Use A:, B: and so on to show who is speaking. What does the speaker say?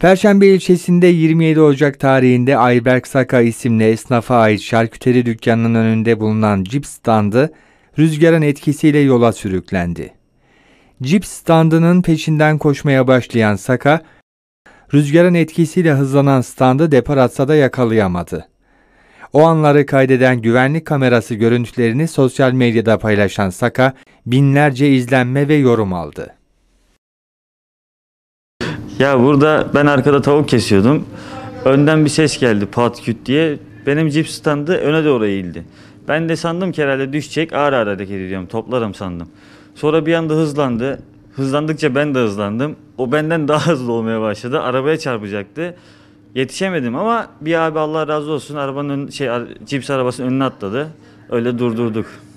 A: Perşembe ilçesinde 27 Ocak tarihinde Ayberk Saka isimli esnafa ait şarküteri dükkanının önünde bulunan cips standı rüzgarın etkisiyle yola sürüklendi. Cips standının peşinden koşmaya başlayan Saka, rüzgarın etkisiyle hızlanan standı depar atsa da yakalayamadı. O anları kaydeden güvenlik kamerası görüntülerini sosyal medyada paylaşan Saka binlerce izlenme ve yorum aldı.
B: Ya burada ben arkada tavuk kesiyordum. Önden bir ses geldi pat küt diye. Benim cips standı öne doğru eğildi. Ben de sandım ki herhalde düşecek ağır ağır hareket ediyorum. Toplarım sandım. Sonra bir anda hızlandı. Hızlandıkça ben de hızlandım. O benden daha hızlı olmaya başladı. Arabaya çarpacaktı. Yetişemedim ama bir abi Allah razı olsun arabanın şey cips arabasının önüne atladı. Öyle durdurduk.